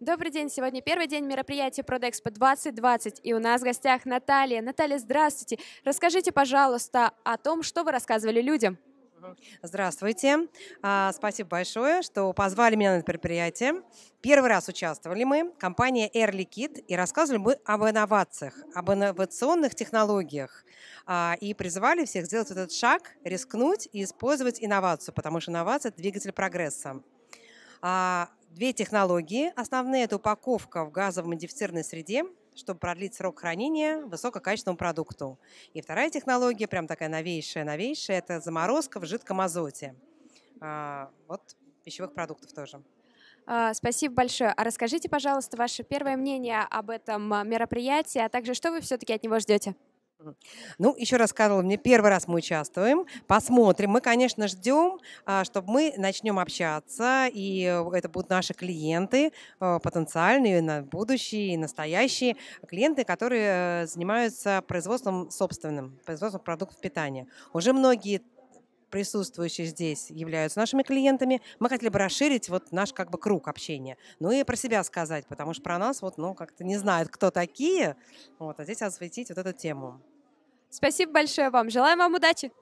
Добрый день. Сегодня первый день мероприятия ProdExpo 2020, и у нас в гостях Наталья. Наталья, здравствуйте. Расскажите, пожалуйста, о том, что вы рассказывали людям. Здравствуйте. А, спасибо большое, что позвали меня на это мероприятие. Первый раз участвовали мы, компания Air Liquid, и рассказывали мы об инновациях, об инновационных технологиях. А, и призывали всех сделать этот шаг, рискнуть и использовать инновацию, потому что инновация – это двигатель прогресса. А, Две технологии. Основные – это упаковка в газово-модифицированной среде, чтобы продлить срок хранения высококачественному продукту. И вторая технология, прям такая новейшая, новейшая, это заморозка в жидком азоте. А, вот пищевых продуктов тоже. А, спасибо большое. А расскажите, пожалуйста, ваше первое мнение об этом а, мероприятии, а также что вы все-таки от него ждете? Ну, еще раз сказала, мне первый раз мы участвуем. Посмотрим. Мы, конечно, ждем, а, чтобы мы начнем общаться, и э, это будут наши клиенты, э, потенциальные, на будущие, настоящие клиенты, которые э, занимаются производством собственным, производством продуктов питания. Уже многие присутствующие здесь являются нашими клиентами. Мы хотели бы расширить вот наш как бы круг общения. Ну и про себя сказать, потому что про нас вот, ну, как-то не знают, кто такие. Вот, а здесь осветить вот эту тему. Спасибо большое вам. Желаем вам удачи.